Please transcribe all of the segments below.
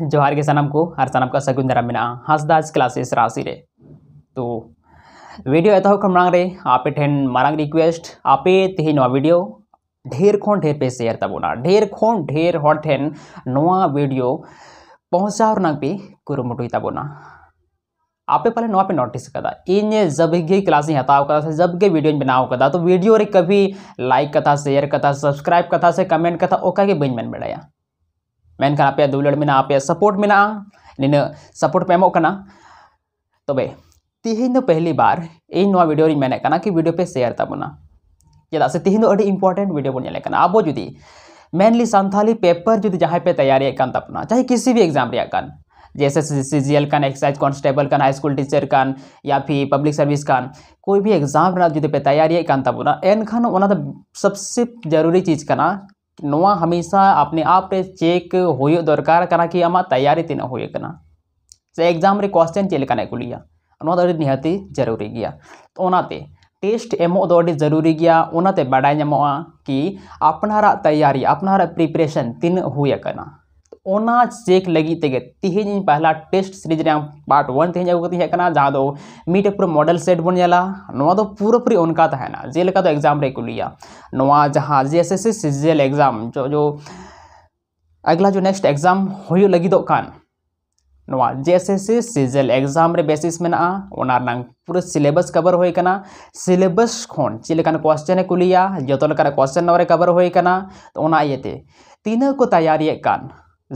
जोहार के सनम को हर सनम का सगुन दरा मिना ಮಿನ क्लासेस राशि रे तो वीडियो एता हुकम मांग रे आपे ठेन मारांग रिक्वेस्ट आपे तेही नवा वीडियो ढेर खोन ढेर पे शेयर तबोना ढेर खोन ढेर हॉट ठेन नवा वीडियो पहुंचा और नाग पे कुरुमुटुई तबोना आपे पहले नवा पे नोटिस कदा इन जब गे क्लास हताव कदा से जब गे वीडियो बनाव कदा तो वीडियो रे कभी लाइक कथा शेयर कथा सब्सक्राइब कथा से कमेंट कथा ओका के बिन मन बढ़ाया मेनखान आप दुलार में आप सपोर्ट में निना सपोर्ट पे एमो कना तबे पहली बार इन नवा वीडियो रे कि वीडियो पे शेयर ताबना चेदा से तेहन दो वीडियो अब जुदी मेनली सानी पेपर जुदी जहाँ पे तैयारी तबना चाहे किसी भी एग्जाम रे जैसे सी जी एल का एक्साइज कॉन्स्टेबल का हाई स्कूल टीचर कान या फिर पब्लिक सर्विस का कोई भी एग्जाम जुदी पे तैयारी कान एनखान सबसे जरूरी चीज का नवा हमेशा अपने आप चेक हो दरकार करना कि आम तैयारी तना होना से एग्जाम रे क्वेश्चन चलकर कुलिया निहती जरूरी गया तो टेस्ट एमो जरूरी गया बाड़ा कि अपनारा तैयारी अपनारा प्रिपरेशन तीन होना ओना चेक लगी तगे तेज पहला टेस्ट सीरीज रे पार्ट वन तेज अगू कती जहाँ दो पूरा मॉडल सेट बन जला तो पूरी उनका तहना तो का तो एग्जाम रे को जहाँ J S S C CGL exam जो जो अगला जो नेक्स्ट एग्जाम हो J S S C CGL exam रे बेसिस में पूरा सिलेबस कवर होना सिलेबस खन चेकान क्वेश्चन को जो लेकर क्वेश्चन कवर होना तो तीन को तैयारी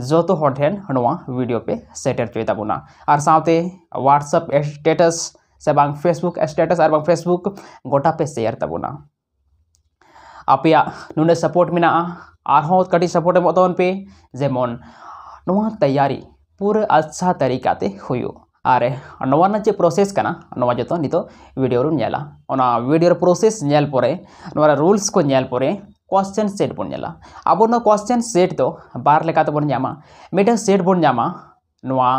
जोतो हठेन नवा वीडियो पे सेटर चेताबोना और साथे व्हाट्सएप स्टेटस से बांग फेसबुक स्टेटस और बांग फेसबुक गोटा पे शेयर ताबोना आपिया नुने सपोर्ट मिना और हो कटी सपोर्ट मतोन पे जेमोन नवा तैयारी पूरा अच्छा तरीका ते होयो आरे नवा ना चे प्रोसेस कना नवा जतो नितो वीडियो रु नेला ओना वीडियो रु प्रोसेस नेल पोरे नवा रूल्स को नेल पोरे क्वेश्चन सेट बन नेला अब तो तो तो ना क्वेश्चन सेट दो बार लेका तो बन जामा मिटा सेट बन जामा नवा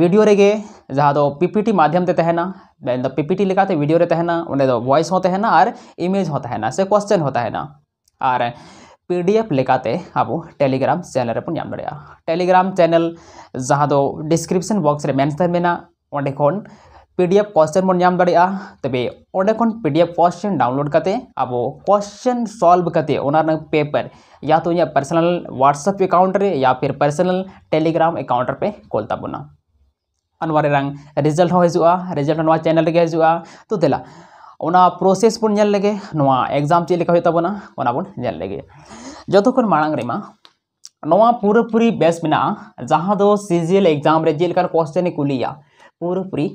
वीडियो रेगे जहाँ दो पीपीटी माध्यम ते तहना पीपीटी लेकाते वीडियो रे तहना उन्हें दो वॉइस होते हैं ना और इमेज होता है ना से क्वेश्चन होता है ना और पीडीएफ लेकाते अब टेलीग्राम चैनल रे बन टेलीग्राम चैनल जहाँ दो डिस्क्रिप्शन बॉक्स रे मेंशन मेना ओंडे खन पीडीएफ क्वेश्चन बन नाम दाड़ा तबे और पीडीएफ क्वेश्चन डाउनलोड करते अब क्वेश्चन सॉल्व करते पेपर या तो पर्सनल व्हाट्सएप अकाउंट रे या फिर पर्सनल टेलीग्राम अकाउंट पे कॉलता बोना अनवारे रंग रिजल्ट हजूँ रिजल्ट चैनल के हजू तो दिला उना प्रोसेस बन लगे ना एग्जाम चलता बोल लगे जो खड़ा तो रेमा नवा पूरा पूरी बेस मे जहाँ सी जी एग्जाम चलकर क्वेश्चन कुलिया पूरेपूरी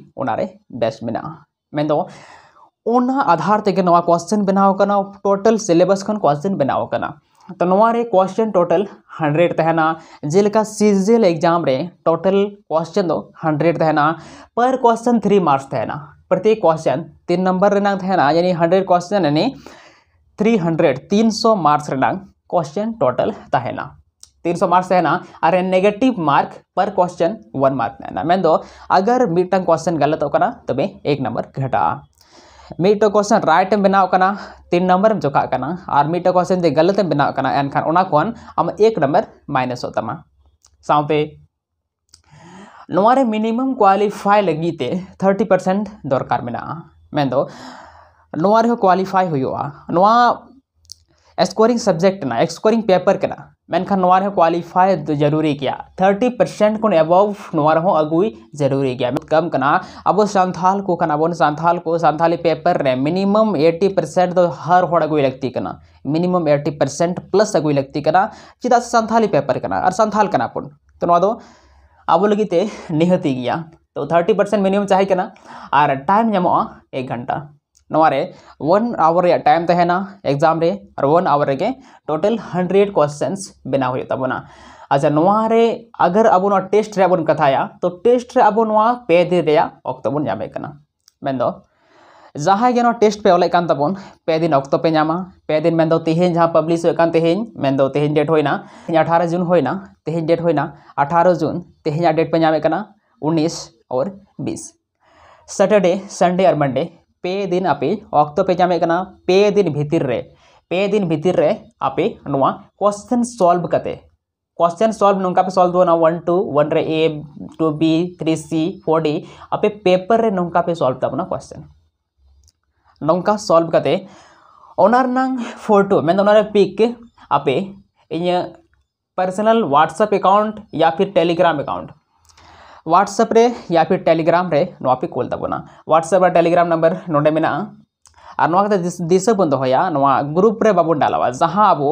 बेस्ट मेना में तो आधार तक कोश्चन बनावना टोटल सिलेबस खन कोश्चन बनावना तो नारे कोश्चन टोटल हंड्रेड तहना जिलका सीजल एग्जाम रे टोटल कोश्चन दो हंड्रेड तहना पर कोश्चन थ्री मार्क्स तहना प्रत्येक कोश्चन तीन नंबर रेना तहना यानी हंड्रेड कोश्चन यानी थ्री हंड्रेड तीन सौ मार्क्स रेना कोश्चन टोटल तहना तीन सौ मार्क्स है ना अरे नेगेटिव मार्क पर क्वेश्चन वन मार्क ना मैं दो अगर मिड टर्म क्वेश्चन गलत होकर ना तो तब एक नंबर घटा मिड क्वेश्चन राइट एम बनाव करना तीन नंबर जोखा करना और मिड क्वेश्चन जो गलत एम बनाव करना एनखान उना कौन अम एक नंबर माइनस होता साथे नवा रे मिनिमम क्वालिफाई लगी लगीते 30% दरकार मेना मैं तो नवा रे क्वालिफाई हुआ नवा स्कोरिंग सब्जेक्ट ना स्कोरिंग पेपर कना मनखान नोर क्वालिफाई जरूरी गया थर्टी पार्सेंट को एबव नोर अगुई जरूरी गया कम करना अब संथाल को करना संथाल को संथाली पेपर रे मिनिमम एट्टी पार्सेंट तो हर हर अगुई लगती करना मिनिमम एट्टी पार्सेंट प्लस अगुई लगती करना चेदा संथाली पेपर करना और संथाल करना बन तो अब लगे निहती गया तो थर्टी पार्सेंट मिनिमम चाहे और टाइम नाम एक घंटा ᱱᱚᱣᱟ वन आवर टाइम तहना एग्जाम रे और one hour 1 total hundred question बना हुए तब ᱦᱩᱭᱩᱜ अच्छा नवा अगर अब ना टेस्ट रे बन कथाया तो टेस्ट रे अब नवा तो पे दिन रे वक्त बन जामे कना मेन दो जहां गे ना टेस्ट पे ओले कान तबन पे दिन वक्त पे नामा पे दिन मेन दो तेहेन जहां पब्लिश होय कान तेहेन मेन दो तेहेन डेट होइना अठारह जून होइना तेहेन डेट होइना अठारह जून तेहेन डेट पे नामे कना 19 और बीस सैटरडे संडे और मंडे पे दिन ᱟᱯᱮ ᱚᱠᱛᱚ पे ᱧᱟᱢᱮᱫ ᱠᱟᱱᱟ ᱯᱮ ᱫᱤᱱ ᱵᱷᱤᱛᱤᱨ ᱨᱮ ᱯᱮ ᱫᱤᱱ ᱵᱷᱤᱛᱤᱨ ᱨᱮ ᱟᱯᱮ क्वेश्चन सॉल्व करते क्वेश्चन सॉल्व नौका पे सॉल्व दोना वन टू वन रे A two B three C four D अपे पेपर रे नौका पे सॉल्व तबना क्वेश्चन नौका सॉल्व करते ओनार नंग फोटो मैं तो ओनारे पिक अपे इन पर्सनल व्हाट्सएप अकाउंट या फिर टेलीग्राम अकाउंट ह्वाट्सअप्रे या फिर टेलीग्राम रे नापी कल तब ह्वाट्सअप टेलीग्राम नंबर नोडे मेना और ना दिस बंद होया ग्रुप रे बाबू डालवा जहाँ अब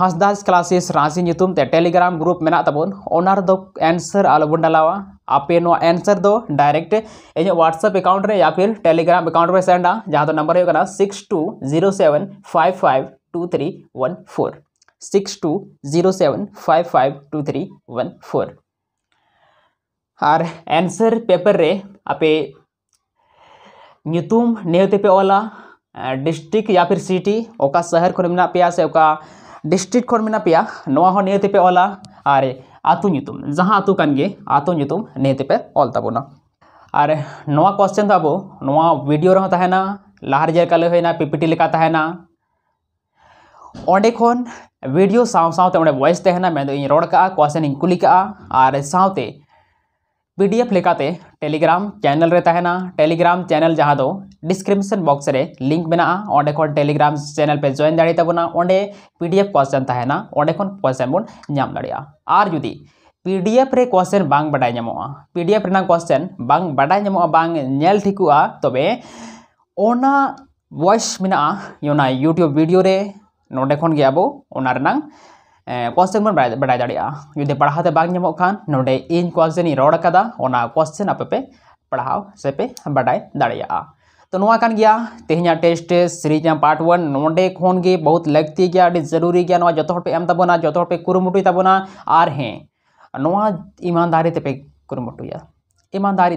Hansdas classes Ranchi Telegram group मे तबार एनसार अलब डालवा आपे answer direct in WhatsApp account या फिर टेलीग्राम एकाउंट में सेंडा जहाँ number six two zero seven five five two three one four six two zero seven five five two three one four ᱟᱨ ᱮᱱᱥᱟᱨ पेपर रे आपे ᱧᱩᱛᱩᱢ नेहते पे ओला डिस्ट्रिक्ट या फिर सिटी ओका शहर को मेना पे से ओका डिस्ट्रिक्ट को मेना पे नोआ हो नेहते पे ओला आरे आतु नितुम जहां आतु कनगे आतु नितुम नेहते पे ऑल ताबोना और नोआ क्वेश्चन ताबो नोआ वीडियो रहो ना लाहर जे काले ना पीपीटी लिखा लेका ना ओंडे खोन वीडियो साउ सावते ओंडे वॉइस ना मैं तो इ रोड का क्वेश्चन इन कुली का और सावते पीडीएफ लेकाते टेलीग्राम चैनल रहता है ना टेलीग्राम चैनल जहाँ दो डिस्क्रिप्शन बॉक्स रे लिंक मेना और टेलीग्राम चैनल पे जॉइन दाड़ी तबना पीडीएफ क्वेश्चन था है ना और क्वेश्चन बोन नाम दाड़ा और जुदी एफ रे क्वेश्चन बांग बड़ा नामा एफ रेना क्वेश्चन बांग बड़ा नामा बांग नेल ठिकुआ तबे ओना वॉइस मेना यूट्यूब वीडियो रे नोडे खन गे ओना अब कोश्चन बन बड़ा जुदी पढ़ाते खान ना इन क्वेश्चन रोड का क्वेश्चन पढ़ा से पे बड़ा दाड़ा तो नवा गया तेहे टेस्ट सीरीज पार्ट वन नोडे खे बहुत लगती गया जरूरी गया जो पे एमताबना जो पे कुरुमुटुई ताबना और हैं नवा ईमानदारी पे कुरुमुटुया ईमानदारी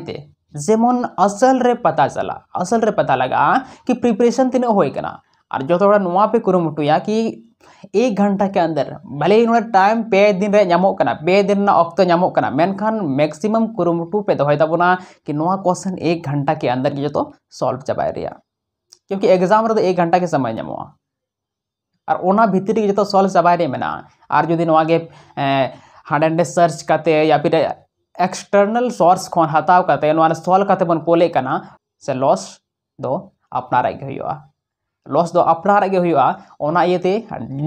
जेमन असल रे पता चला असल रे पता लगा कि प्रिपरेशन तीन होना और जो थोड़ा नुआ पे कुरुम कि एक घंटा के अंदर भले ही टाइम पे दिन रे पे दिन ना वक्त नामोकना मेनखान मैक्सिमम कुरुमुटु पे दोहय तो कि नोआ क्वेश्चन एक घंटा के अंदर जो सॉल्व चाबा रिया क्योंकि एग्जाम रे तो एक घंटा के समय नामोआ और भितर जो सॉल्व चाबा रे और जदि नोआ के हाडे सर्च करते या फिर एक्सटर्नल सोर्स खन हताव करते नोआ सॉल्व करते बन पोले से लॉस दो अपना रही हुआ लस दो अपनारे होते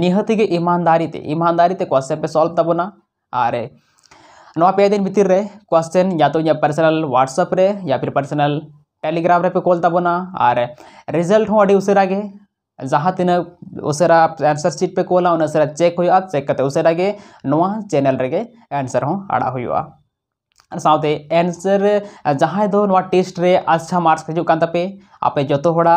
निहतिगे इमानदारी इमानदारी कोश्चन पे सल्व तबना और ना पे दिन भितर कोश्चन या तो इन व्हाट्सअप रे या फिर पर्सनल टेलीग्राम रे पे कॉल ताबना और रिजल्ट उसे जहाँ तीन उसेरा आंसर शीट पे कॉल उन चेक हो चेक करते उसे चैनल रे आंसर आड़ा हो साथ जहाँ दो टेस्ट अच्छा मार्क्स हजूँ तपे आप जो हड़ा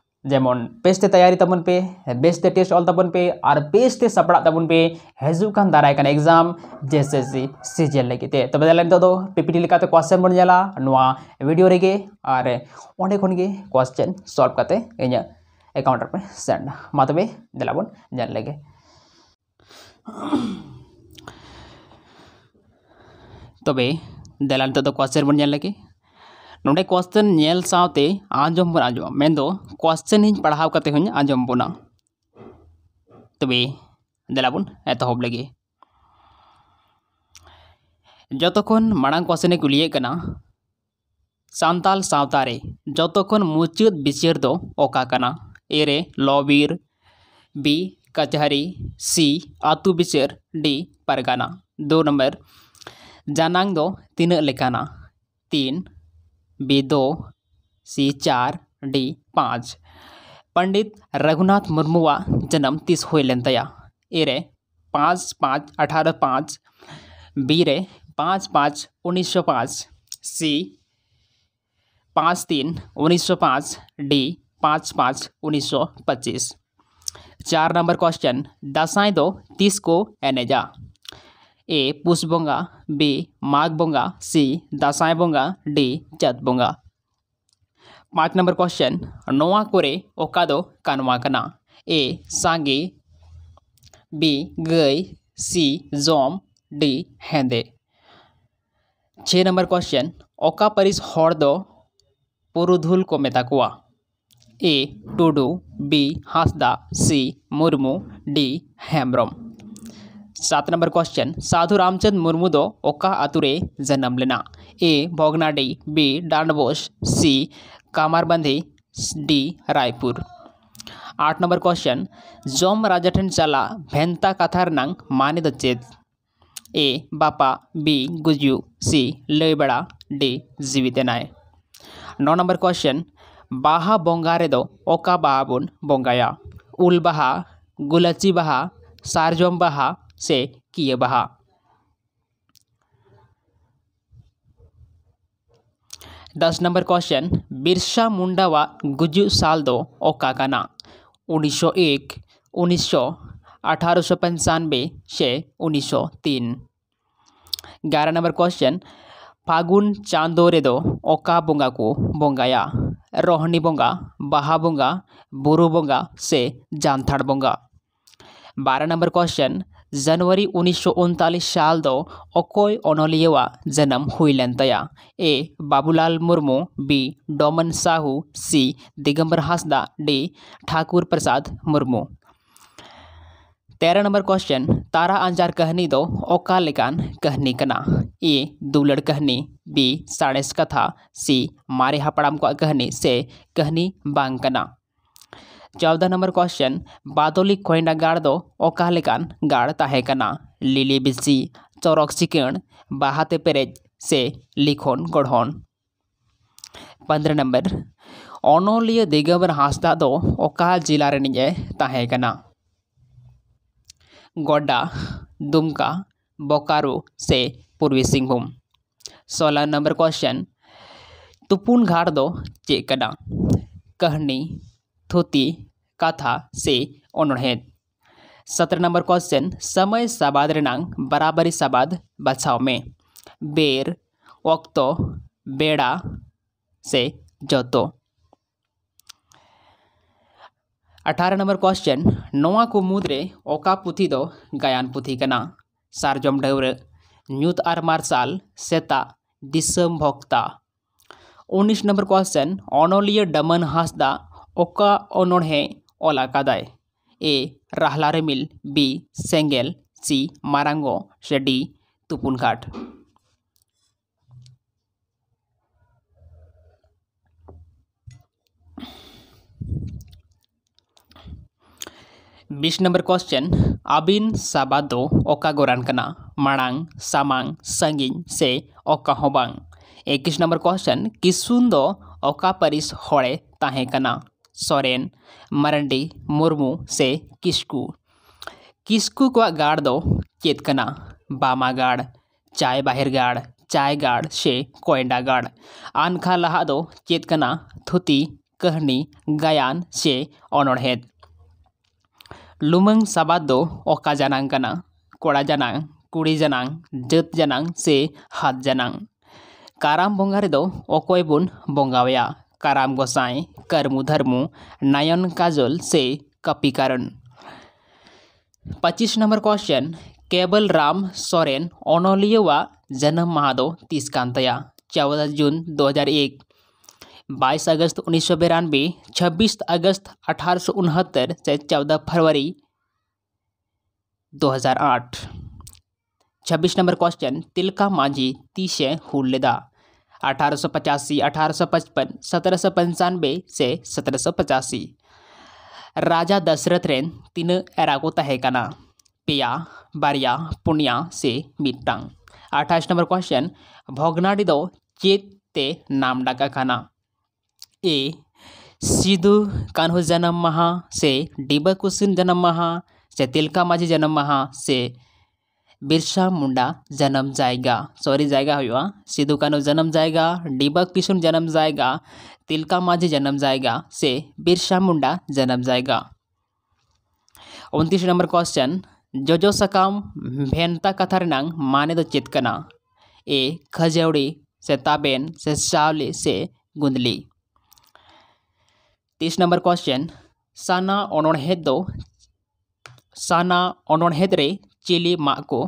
जेमन पेस्ट तैयारी तबन पे बेस्ट टेस्ट ऑल तबन पे और बेस्ट सपड़ा तबन पे हजूकान दाराकान exam J S S C C लगे तब पीपीटी का क्वेश्चन बन जला वीडियो रे और अंडे क्वेश्चन सॉल्व करते इन एकाउंटर पे सेंड मा तब दिलाबन जान लगे तब दिलान क्वेश्चन बन जान लगे ᱱᱚᱰᱮ ᱠᱚᱥᱪᱮᱱ ᱧᱮᱞ ᱥᱟᱶᱛᱮ ᱟᱸᱡᱚᱢ ᱵᱚᱱ ᱟᱸᱡᱚᱢᱟ ᱢᱮᱱᱫᱚ ᱠᱚᱥᱪᱮᱱ ᱤᱧ ᱯᱟᱲᱦᱟᱣ ᱠᱟᱛᱮ ᱦᱚᱸᱧ ᱟᱸᱡᱚᱢ ᱵᱚᱱᱟ ᱛᱚᱵᱮ ᱫᱮᱞᱟᱵᱚᱱ ᱮᱛᱚᱦᱚᱵ ᱞᱮᱜᱮ ᱡᱚᱛᱚᱠᱷᱚᱱ ᱢᱟᱲᱟᱝ ᱠᱚᱥᱪᱮᱱᱮ ᱠᱩᱞᱤᱭᱮᱫ ᱠᱟᱱᱟ ᱥᱟᱱᱛᱟᱞ ᱥᱟᱶᱛᱟ ᱨᱮ ᱡᱚᱛᱚᱠᱷᱚᱱ ᱢᱩᱪᱟᱹᱫ ᱵᱤᱪᱟᱹᱨ ᱫᱚ ᱚᱠᱟ ᱠᱟᱱᱟ ए रे लॉबीर बी कचहरी सी आतु बिचर डी परगाना दो नंबर जानांग दो तीन लेखाना तीन बी दो सी चार डी पाँच पंडित रघुनाथ मुर्मू का जन्म तीस हो लेन तया ए रे पाँच पाँच अठारह पाँच बी रे पाँच पाँच उन्नीस सौ पाँच सी पाँच तीन उन्नीस सौ पाँच डी पाँच पाँच उन्नीस सौ पच्चीस चार नंबर क्वेश्चन दसाएँ दो तीस को एने जा ए पुष बंगा बी माघ बंगा सी दासाएँ बंगा डी चत बंगा पाँच नंबर क्वेश्चन नवा कोरे ओका दो कानवा कना ए सांगे बी गई सी जोम डी हेंदे छः नंबर क्वेश्चन ओका परिस हर दो पुरुधुल को मेता कुआ A Tudu B Hasda C Murmu D Hembram सात नंबर क्वेश्चन साधु रामचंद मुर्मू दो जन्म लेना A Bhognadih B Dandbosh C Kamarbandi D Raipur आठ नंबर क्वेश्चन जोम राजाठन चला भेंता कथारनांग माने चेत ए बापा बी गुजू सी लोईबड़ा डी जीवितेनाय नौ नंबर क्वेश्चन बाहा बोंगारे दो ओका बाबुन बोंगाया उल बहा गुलची बहा सारजोम बहा से किए बहा दस नंबर क्वेश्चन बिरसा मुंडा व गुजू साल दो ओका ओकाकाना उन्नीस सौ एक उन्नीस सौ अठारह सौ पंचानवे से उन्नीस सौ तीन ग्यारह नंबर क्वेश्चन फागुन चांदोरे दो ओका बोंगा को बोंगाया रोहनी बोंगा बहा बोंगा बुरु बोंगा से जानथाड़ बोंगा बारह नंबर क्वेश्चन जनवरी उन्नीस साल दो अकय अनलिया जन्म हुई लेन तया A Babulal Murmu B Doman Sahu C Digambar Hasda D Thakur Prasad Murmu तेरह नंबर क्वेश्चन तारा अंजार कहनी दो ओकालेकान कहनी कना ए दुलड़ कहनी बी साड़ेस कथा सी मारे हापड़ाम कहनी से कहनी बांग कना चौदह नंबर क्वेश्चन बादोली खोइंडा गाड़ दो ओका गाड़ ताहे कना लिली बिजी चौरक चिकण बाहाते पेरेज से लिखोन गढ़ोन पंद्रह नंबर अनलिया दिगंबर हांसदा दो ओका जिला रेनिजे ताहे कना गोड्डा दुमका बोकारो से पूर्वी सिंहभूम सोलह नंबर क्वेश्चन तुपुन घाट दो चेकना कहनी थोती कथा से ओनोहेद सत्रह नंबर क्वेश्चन समय सबाद रेनांग बराबरी सबाद बचाव में बेर वक्तो बेड़ा से जोतो अठारह नंबर क्वेश्चन नोआ को मुद्रे ओका पुथी दो गायन पुथी कना सार्जम डवर न्यूत आर मार्शाल सेता दिसम भोक्ता उन्नीस नंबर क्वेश्चन ऑनोलिया डमन हासदा ᱚᱠᱟ ᱚᱱᱚᱬᱦᱮ ᱚᱞ ᱟᱠᱟᱫᱟᱭ ᱮ ᱨᱟᱦᱞᱟ ᱨᱤᱢᱤᱞ ᱵᱤ ᱥᱮᱸᱜᱮᱞ ᱥᱤ ᱢᱟᱨᱟᱝᱜᱚ ᱥᱮ ᱰᱤ बीस नंबर क्वेश्चन आबिन साबादो ओका गोरान कना मांग सामांग संगीन से ओका होबांग इक्कीस नंबर क्वेश्चन किसुन दो ओका परिस होड़े ताहे कना सोरेन मरंडी मुर्मू से किस्कू किस्कू को गाड़ दो चेतकना बामा गाड़ चाय बाहर गाड़ चाय गाड़ से कोयंडा गाड़ आनखा लहा दो चेतकना थुती कहनी गायान से अनोड़ेद लुमंग साबाद दो ओका जानांग कना कोड़ा जानांग कुड़ी जानांग जत जानांग से हाथ जानांग काराम बंगा रेदो ओकोय बुन बंगावया काराम गोसाई कर्मु धर्मु नयन काजल से कपी पच्चीस नंबर क्वेश्चन केवल राम सोरेन ओनोलिय व जन्म महादो तीस कांतया चौदह जून 2001 बाईस अगस्त उन्नीस सौ बिरानवे छब्बीस अगस्त अठारह उनहत्तर से चौदह फरवरी 2008 छब्बीस नंबर क्वेश्चन तिलका मांझी तीसें हुलदा अठारह सौ पचासी से सत्रह राजा दशरथ रेन तीन एराको तहकना पिया बारिया पुनिया से मिट्टांग अठाईस नंबर क्वेश्चन भगनाडी दो ते नाम डाका खाना ए सिद्धू कान्हू जन्म महा से डिब कुसुम जन्म महा से तिलका माझी जन्म महा से बिरसा मुंडा जन्म જાયગા सॉरी જાયગા હૈવા સિદ્ધુ કાનો જન્મ જાયગા ડીબક કિશુન જન્મ જાયગા तिलका माझी जन्म जाएगा से बिरसा मुंडा जन्म जाएगा उनतीस नंबर क्वेश्चन जो जो सकाम भेनता कथा रिना माने तो चितकना ए खजौड़ी से ताबेन से सावली से गुंदली तीस नंबर क्वेश्चन साना ओणहेद साना ओणहेद रे चिली मा ᱠᱚ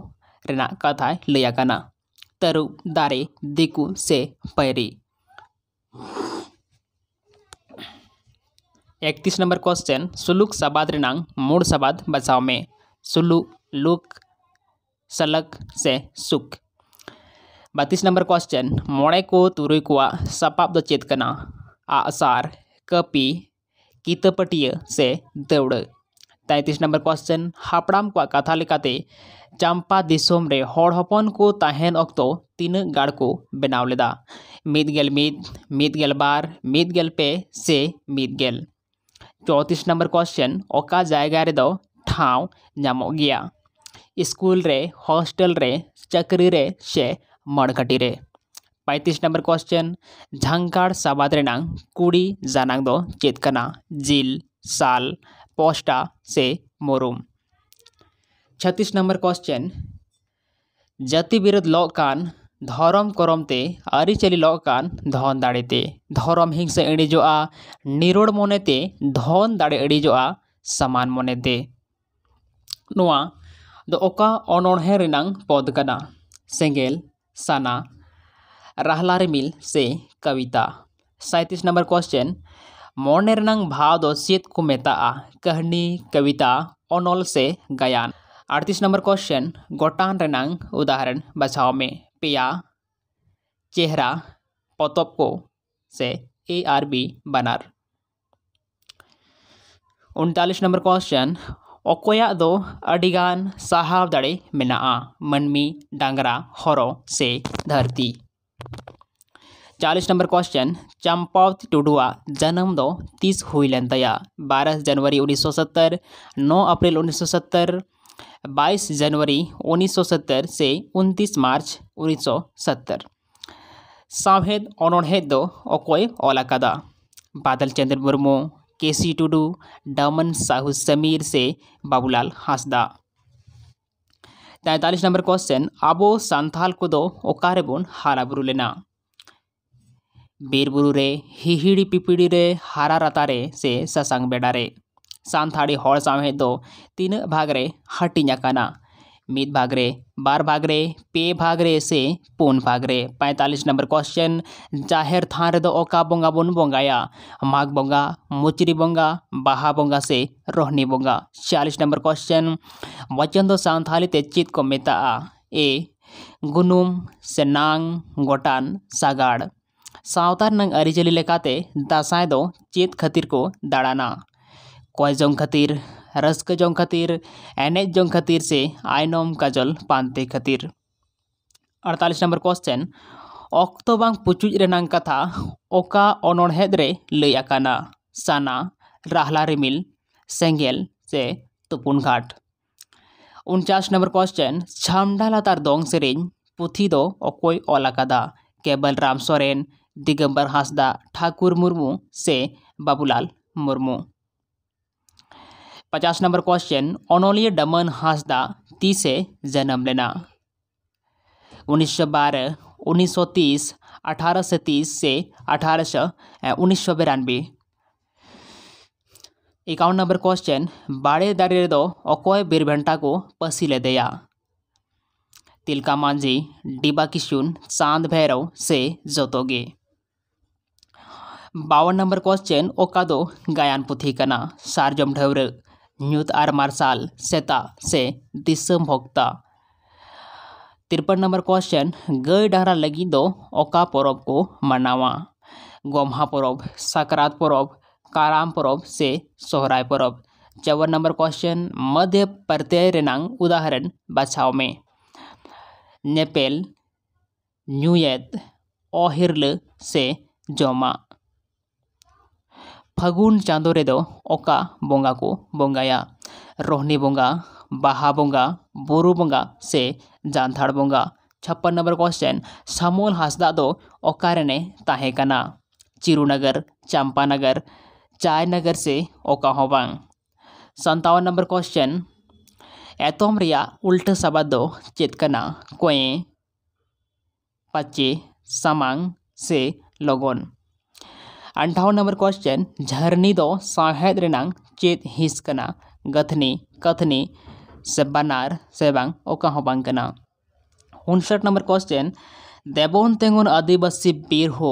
ᱨᱮᱱᱟᱜ ᱠᱟᱛᱷᱟᱭ ᱞᱟᱹᱭ ᱟᱠᱟᱱᱟ ᱛᱟᱹᱨᱩᱵ ᱫᱟᱨᱮ ᱫᱤᱠᱩ ᱥᱮ नंबर क्वेश्चन सुलुक सबाद रिनांग मूड सबाद बचाव में सुलु लुक सलक से सुक बत्तीस नंबर क्वेश्चन मोड़े को तुरु को सपाप दो चेतकना आसार कपी कितपटिया से दौड़ तैतीस नंबर कोश्चन हापड़ाम को कथा लेकर चंपा दिसम हपन को तहन अक्त तीन गाड़ को बनाव लेदा मिदगेल मिद मिदगेल बार मिदगेल पे से मिदगेल चौतीस नंबर कोश्चन अका जगार गया स्कूल रे हॉस्टल रे चक्री रे से मड़घाटी पैंतीस नम्बर कोश्चन झंकार साबाद कुड़ी जानांग दो चेतकना जिल साल पोस्टा से मोरूम छत्तीस नंबर क्वेश्चन जति विरोध लगान धरम करम ते आरीचाली लगान धन दाड़े ते धरम हिंसा इड़ीजा निरोड मने ते धन दाड़े इड़ीजा सामान मने ते अनहेना पद का सेगल साना रहा मिल से कविता सैंतीस नंबर क्वेश्चन मोने भाव दो चेत को मेता कहनी कविता ᱠᱚᱵᱤᱛᱟ से गायन ᱜᱟᱭᱟᱱ अड़तीस नंबर क्वेश्चन गोटान उदाहरण बचाव में पेया चेहरा पोतप को से ए आर बी बनार उनतालीस नंबर क्वेश्चन अकोया दो अड़ीगान सहाव दड़े मेना मनमी डांगरा हरो से धरती चालीस नंबर क्वेश्चन चंपावती टुडुआ जन्म दो तीस हुई लेन तया बारह जनवरी उन्नीस सौ सत्तर नौ अप्रैल उन्नीस सौ सत्तर बाईस जनवरी 1970 से 29 मार्च 1970 सावेद अनोहेद दो ओकोय ओला कदा बादल चंद्र मुर्मू के सी टुडू डमन साहू समीर से बाबूलाल हासदा तैंतालीस नंबर क्वेश्चन आबो संथाल को दो ओकार ओकारेबन हारा बुरू लेना ᱵᱤᱨᱵᱩᱨᱩ ᱨᱮ ᱦᱤᱦᱤᱲᱤ ᱯᱤᱯᱤᱲᱤ ᱨᱮ ᱦᱟᱨᱟ से ससंग ᱥᱟᱥᱟᱝ ᱵᱮᱰᱟᱨᱮ ᱥᱟᱱᱛᱟᱲᱤ ᱦᱚᱲ ᱥᱟᱶᱦᱮᱫ ᱫᱚ ᱛᱤᱱᱟᱹᱜ ᱵᱷᱟᱜᱽ ᱨᱮ ᱦᱟᱹᱴᱤᱧ ᱟᱠᱟᱱᱟ ᱢᱤᱫ भाग रे बार भाग रे पे भाग रे से पुन भाग रे पैंतालीस नंबर क्वेश्चन जाहिर थान रे ओका बंगा बोन बंगाया माघ बंगा मुचरी बंगा बाहा बंगा से रोहनी बंगा चालीस नंबर क्वेश्चन वचन दो सान्थाली ते चित को मेता ए गुनुम से नांग गोटान सागाड़ ᱥᱟᱶᱛᱟ ᱨᱮᱱᱟᱝ ᱟᱹᱨᱤᱪᱟᱹᱞᱤ ᱞᱮᱠᱟᱛᱮ ᱫᱟᱸᱥᱟᱭ ᱫᱚ ᱪᱮᱫ ᱠᱷᱟᱹᱛᱤᱨ ᱠᱚ ᱫᱟᱬᱟᱱᱟ ᱠᱚᱭ ᱡᱚᱝ ᱠᱷᱟᱹᱛᱤᱨ ᱨᱟᱹᱥᱠᱟᱹ ᱡᱚᱝ ᱠᱷᱟᱹᱛᱤर एनएच जंग खातिर से आयनम काजल पानते खातिर अड़तालीस नंबर क्वेश्चन अक्तो बांग पुचुज रेनांग कथा ओका अनड़हेद रे लई आकाना साना राहला रिमिल सेंगेल से तुपुन घाट उनचास नंबर क्वेश्चन छामडा लातार दोंग सेरें पुथी दो अकोय ओलाकादा केबल राम सोरेन दिगंबर हांसदा ठाकुर मुर्मू से बाबूलाल मुर्मू पचास नंबर क्वेश्चन ओनोलिय डमन हांसदा ती से जन्म लेना उन्नीस सौ बारह उन्नीस सौ तीस अठारह से तीस से अठारह सौ उन्नीस सौ बिरानवे इक्यावन नंबर क्वेश्चन बाड़े दारे दो अकोय बीरभंटा को ले दया तिलका मांझी डिबा किशुन चांद भैरव से जोतोगे बावन नम्बर क्वेश्चन ᱚᱠᱟ दो गायन पुथी ᱠᱟᱱᱟ ᱥᱟᱨᱡᱚᱢ ढवर न्यूत ᱟᱨ ᱢᱟᱨᱥᱟᱞ सेता से दिसम भोक्ता तिरपन नम्बर क्वेश्चन गई डाहरा लगी दो ओका परब को मनावा गोमहा परब सकरात परब काराम परब से सोहराय परब चौवन नंबर क्वेश्चन मध्य प्रत्यय रेनांग उदाहरण बचाव में नेपेल न्यूयत ओहिरल से जोमा ᱯᱷᱟᱹᱜᱩᱱ चांदो ᱨᱮᱫᱚ ओका बंगा को बंगाया रोहनी बंगा बाहा बंगा बुरु बंगा से जानथाड़ बंगा छप्पन नंबर क्वेश्चन सामोल हासदा दो ओकारने ताहेकना चिरुनगर चंपानगर नगर से ओका होवां सत्तावन नंबर क्वेश्चन एतम रिया उल्ट सबा दो चेत कना कोए पचे सामांग से लगन ᱟᱱᱴᱷᱟᱣ नंबर क्वेश्चन झरनी दो ᱥᱟᱶᱦᱮᱫ ᱨᱮᱱᱟᱜ ᱪᱮᱫ ᱦᱤᱸᱥ गथनी कथनी से बनार से बांग उनसठ नंबर क्वेश्चन देवन तेगुन आदिवासी बीर हो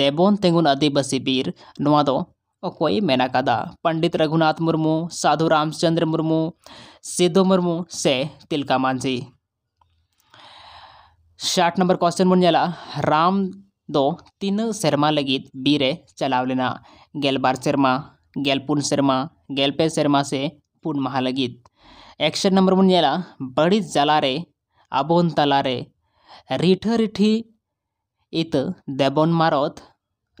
देवन तेगुन आदिवासी बीर नवा दो अकोई मेना पंडित रघुनाथ मुर्मू साधु रामचंद्र मुर्मू सिद्धू मुर्मू से तिलका मांझी साठ नंबर क्वेश्चन बोला राम दो तीन सेरमा लगी बीर चलाव लेना गलबार सेरमा गलपुन सेरमा गलपे सेरमा से पुन माह लगी एक्शन नंबर मुझे बड़ी जलारे अबोन तलारे रिठ रिठी इत देबन मारत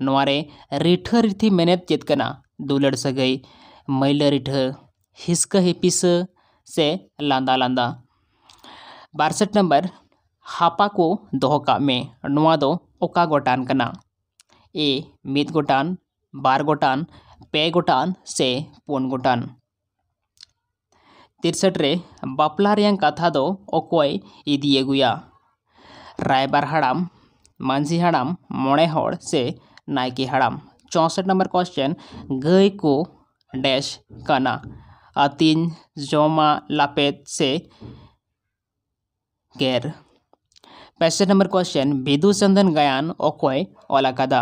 नारे रिठ रिठी मेने चेतना दुलड सगई मैल रिठ हिस्क हिपिस से लांदा लांदा बारसठ नंबर हापा को दोह का में नवा दो ओका गोटान कना ए गोटान बार गोटान पे गोटान से पुनगोटान तिरसठ रे बापला रियांग कथा दो ओकोय इदी गुया रायबार हड़ाम मांझी हड़ाम मोड़े होड़ से नायके हड़ाम चौंसठ नंबर क्वेश्चन गई को डैश कना अतिन जोमा लापेत से गैर पैसे नंबर क्वेश्चन विदु चंदन गयान ओकोय ओलाकादा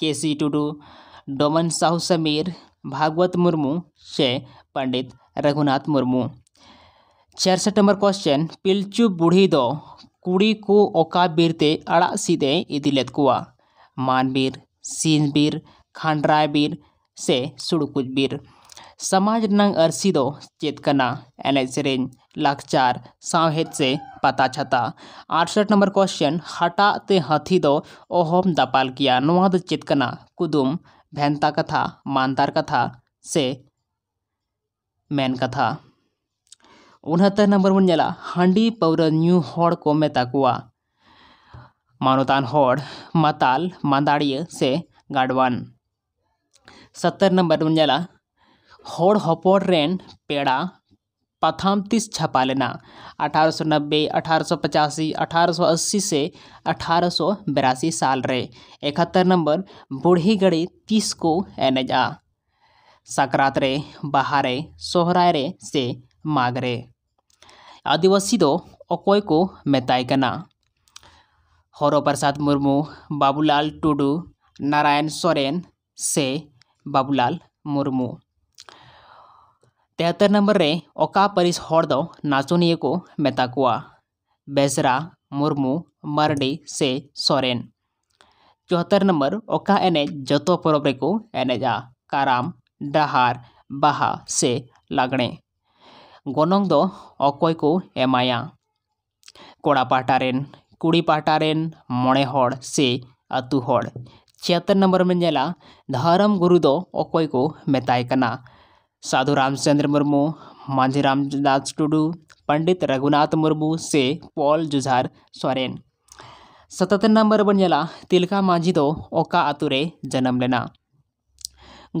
के सी टूडू डोमन साहू समीर भागवत मुर्मू से पंडित रघुनाथ मुर्मू छियासठ नंबर क्वेश्चन पिलचू बूढ़ी दो कुड़ी को ओका बीरते अड़ा सीधे इदिलेत कुआ मानवीर सिंहवीर खांडरायवीर से सुड़कुजबीर समाज नंग अरसी दो चेतकना एनएच रेंज लाचार सावहेद से पता छता आठसठ नंबर क्वेश्चन हटा ते हथी दो ओहम दापाल किया नवा चितकना कुदुम भेंता कथा मानदार कथा से मैन कथा उनहत्तर नंबर में जला हांडी पौरू हड़ को मेता को मानवतान हड़ मताल मंदाड़िया से गाडवान सत्तर नंबर में जला हड़ हपड़ रेन पेड़ा पाथामतिस छपालना 1890, 1885, अस्सी से अठारह साल रे इकहत्तर नंबर बूढ़ी गड़ी तीस को एनजा सकरात रे बहारे सोहराय रे से मागरे आदिवासी दो अकोय को मेताय कना हरो प्रसाद मुर्मू बाबूलाल टुडू नारायण सोरेन से बाबूलाल मुर्मू तेहत्तर नंबर रे ओका परिस हॉर्डो नाचुनिये को मेता बेजरा मुर्मू मर्डी से सोरेन चौहत्तर नंबर ओका एनेज जतो परब रे को एनेजा काराम डहार बाहा से लागणे गनंग दो ओकोय को एमाया कोड़ा पाटा रेन कुड़ी पाटा रेन मणे हड़ से अतु हड़ छिहत्तर नंबर में जला धर्म गुरु दो ओकोय को मेताय कना साधु रामचंद्र मुर्मू मांझी रामदास टुडू पंडित रघुनाथ मुर्मू से पॉल जुझार सोरेन सतहत्तर नंबर बनला तिलका मांझी दो ओका आतुरे जन्म लेना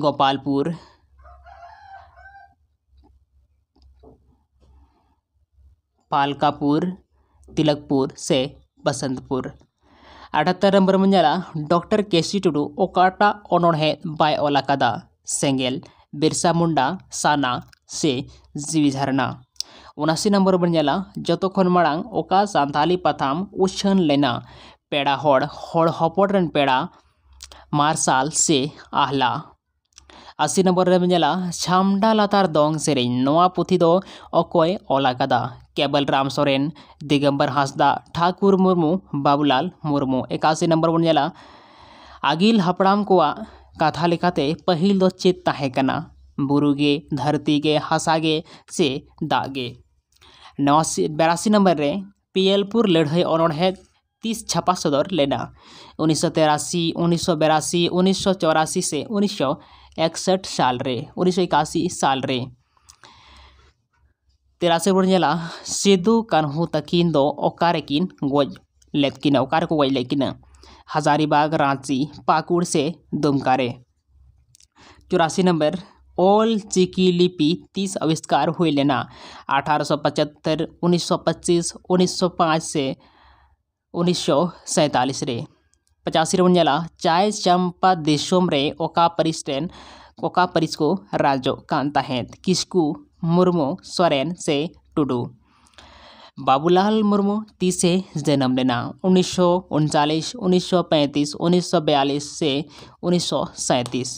गोपालपुर पालकापुर तिलकपुर से बसंतपुर अठहत्तर नंबर बनला डॉक्टर केसी टुडू ओकाटा ओनोहे बाय ओलाकादा सेंगेल बिरसा मुंडा साना ᱥᱮ ᱡᱤᱣᱤ ᱡᱷᱟᱨᱱᱟ ᱩᱱᱟᱥᱤ ᱱᱚᱢᱵᱚᱨ ᱵᱚᱱ ᱧᱮᱞᱟ ᱡᱚᱛᱚ ᱠᱷᱚᱱ ᱢᱟᱲᱟᱝ ᱚᱠᱟ ᱥᱟᱱᱛᱟᱞᱤ ᱯᱟᱛᱷᱟᱢ ᱩᱪᱷᱟᱹᱱ ᱞᱮᱱᱟ ᱯᱮᱲᱟ ᱦᱚᱲ ᱦᱚᱲ ᱦᱚᱯᱚᱱ ᱨᱮᱱ ᱯᱮᱲᱟ ᱢᱟᱨᱥᱟᱞ ᱥᱮ ᱟᱦᱞᱟ ᱟᱥᱤ ᱱᱚᱢᱵᱚᱨ ᱨᱮᱵᱚᱱ ᱧᱮᱞᱟ ᱪᱷᱟᱢᱰᱟ ᱞᱟᱛᱟᱨ ᱫᱚᱝ ᱥᱮᱨᱮᱧ ᱱᱚᱣᱟ ᱯᱩᱛᱷᱤ ᱫᱚ ᱚᱠᱚᱭ ᱚᱞ ᱟᱠᱟᱫᱟ ᱠᱮᱵᱮᱞ ᱨᱟᱢ ᱥᱚᱨᱮᱱ ᱫᱤᱜᱚᱢᱵᱚᱨ ᱦᱟᱸᱥᱫᱟ ᱴᱷᱟᱹᱠᱩᱨ ᱢᱩᱨᱢᱩ ᱵᱟᱵᱩᱞᱟᱞ ᱢᱩᱨᱢᱩ ᱮᱠᱟᱥᱤ ᱱᱚᱢᱵᱚᱨ ᱵᱚᱱ ᱧᱮᱞᱟ ᱟᱹᱜᱤᱞ ᱦᱟᱯᱲᱟᱢ ᱠᱚᱣᱟᱜ कथा लेखाते पहल चेकना बुगे धरती के हसागे से दागे बरासी नंबर रे पीएलपुर लड़ाई अनड़े तीस छापा सदर लेना उन्नीस सौ तेरासी उन्नीस सौ बरासी उन्नीस सौ चौरासी से उन्नीस सौ एकसठ साल रे उन्नीस सौ इक्यासी साल रे तेरासी बड़े जला सिदू कान्हू तक अकारकिन गज लेकिन अकार को गज लेकिन हज़ारीबाग रांची पाकुड़ से दुमकारे चौरासी नंबर ओल चिकी लिपि तीस आविष्कार हुए लेना अठारह सौ पचहत्तर उन्नीस सौ पच्चीस उन्नीस सौ पाँच से उन्नीस सौ सैंतालीस रे पचासी जला चाय चंपा देशों रे ओका परिस्टेन ओका परिस को राजो कांता है किसकू मुर्मू सोरेन से टुडू बाबूलाल मुर्मू तीसरे जन्म लेना उन्नीस सौ उनचालीस उन्नीस सौ पैंतीस उन्नीस सौ बयालीस से उन्नीस सौ सैंतीस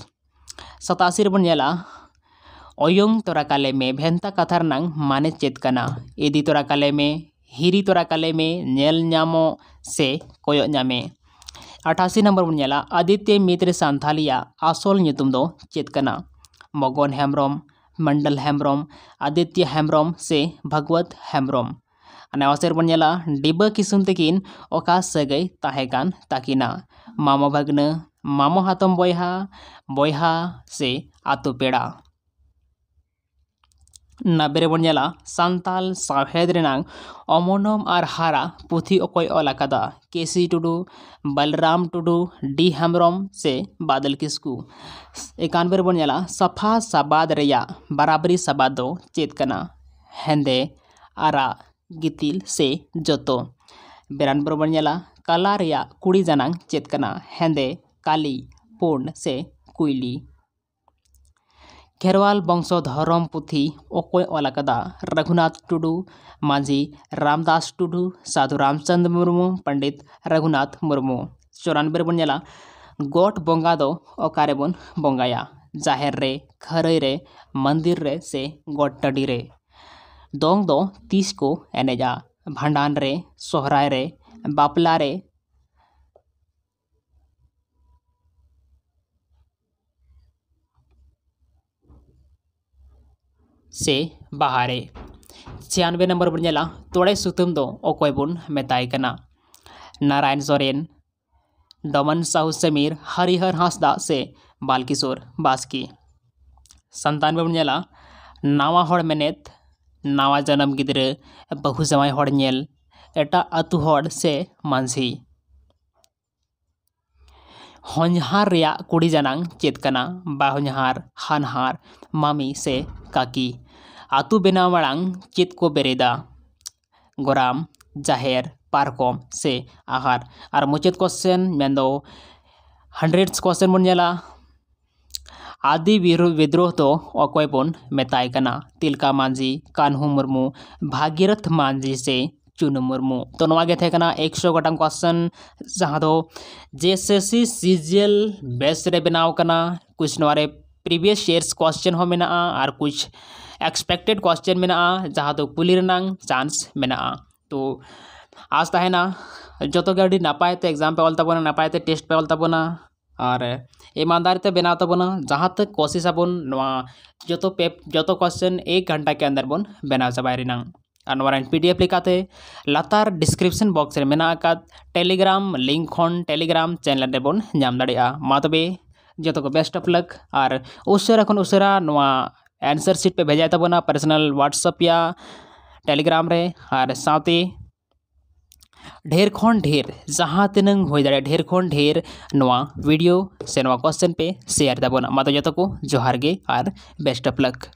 सतासीर बन्याला ओयोंग तोराकाले में भेंता कथा रंग माने चेतकना इदी तोराकाले में हिरी तोराकाले में नेल न्यामो से कोयो न्यामे अठासी नंबर बनला आदित्य मित्र सांथालिया आसोल नितुम दो चेतकना मगन हेम्रम मंडल हेम्ब्रम आदित्य हेम्ब्रम से भगवत हेम्ब्रम ᱱᱟᱣᱟ ᱥᱮᱨ ᱵᱚᱱ ᱧᱮᱞᱟ ᱰᱤᱵᱟᱹ ᱠᱤᱥᱩᱱ ᱛᱟᱹᱠᱤᱱ ᱚᱠᱟ ᱥᱟᱹᱜᱟᱹᱭ ᱛᱟᱦᱮᱸ ᱠᱟᱱ ᱛᱟᱹᱠᱤᱱᱟ मामो हतम बहा बहा से आतु पेड़ा नब्बे बन जला सानताल साहेद अमनम और हारा पुथी अकय अलकदा केसी टुडू बलराम टुडू डी हेम्रम से बदल किसकू इक्यानबे बन जला सफा साबाद बराबरी साबाद दो चेतना हेंदे आरा गितिल से जो बेरान बरबा कला कुड़ी जान चेतना हेंदे काली पूर्ण से कुली खेरवाल वंश धरम पुथी अकय अलका रघुनाथ टुडू माजी रामदास टुडू साधु रामचंद मुर्मू पंडित रघुनाथ मुर्मू चौरानवे बनला गट बंगा दो अकारे बन बंगाया जाहिर रे खरई रे मंदिर रे से गट टडी रे ᱫᱚᱝ दो तीस को एनेजा भंडान रे सोहराय रे बापला रे से बाहरे छियानवे नंबर बन नेला तोड़े सुतम दो ओकोय बुन मेताय कना नारायण सोरेन दमन साहू समीर हरिहर हंसदा से बालकिशोर बास्की संतानवे बन नेला नावा हड़ मेनेत ᱱᱟᱣᱟ ᱡᱟᱱᱟᱢ ᱜᱤᱫᱽᱨᱟᱹ बहु ᱡᱟᱶᱟᱭ ᱦᱚᱲ ᱧᱮᱞ ᱮᱴᱟᱜ ᱟᱛᱩ ᱦᱚᱲ ᱥᱮ ᱢᱟᱺᱡᱷᱤ कुड़ी जनांग चेतकना बाहार हानहार मामी से काकी आतु बनाव वड़ांग चेत को बेरेदा गोराम जाहेर पारकोम से आहार और मुचेद क्वेश्चन मेन हंड्रेड हंड्रेड्स क्वेश्चन बन आदि ᱵᱤᱫᱨᱳᱦ ᱫᱚ ᱚᱠᱚᱭ ᱵᱚᱱ ᱢᱮᱛᱟᱭ ᱠᱟᱱᱟ ᱛᱤᱞᱠᱟ ᱢᱟᱹᱡᱷᱤ ᱠᱟᱱᱦᱩ ᱢᱩᱨᱢᱩ ᱵᱷᱟᱜᱤᱨᱚᱛᱷ ᱢᱟᱹᱡᱷᱤ चुनू मुर्मू तो नवा गे थे एक सौ गोटा क्वेश्चन जहाँ दो तो, जेसेसी सीजियल बेस रे बनाव कुछ नवारे प्रीवियस ईयर्स क्वेश्चन हो और कुछ एक्सपेक्टेड क्वेश्चन मेना जहाँ तो कुलीना चान्स मे तो आज तहना जो तो नापायते एग्जाम पे ऑल टेस्ट पे और ईमानदारी से बनाओ तबना जहाँ तक कोशिश अब जो तो पेप जो तो क्वेश्चन एक घंटा के अंदर बन बनाओ चाबाई और पी डी एफ लेकर लातार डिस्क्रिप्शन बॉक्स रे टेलीग्राम लिंक खन टेलीग्राम चैनल रेबन नाम दाड़ा तबे जो तो बेस्ट ऑफ लक और उसरा खन उसरा एंसर सीट पे भेजा तबना पर्सनल व्हाट्सएप या टेलीग्राम रे और साथ ढेर खन ढेर जहाँ तीन हो ढेर खन ढेर नवा वीडियो से क्वेश्चन पे शेयर दबोना मत जो को जोहार गे और बेस्ट ऑफ लक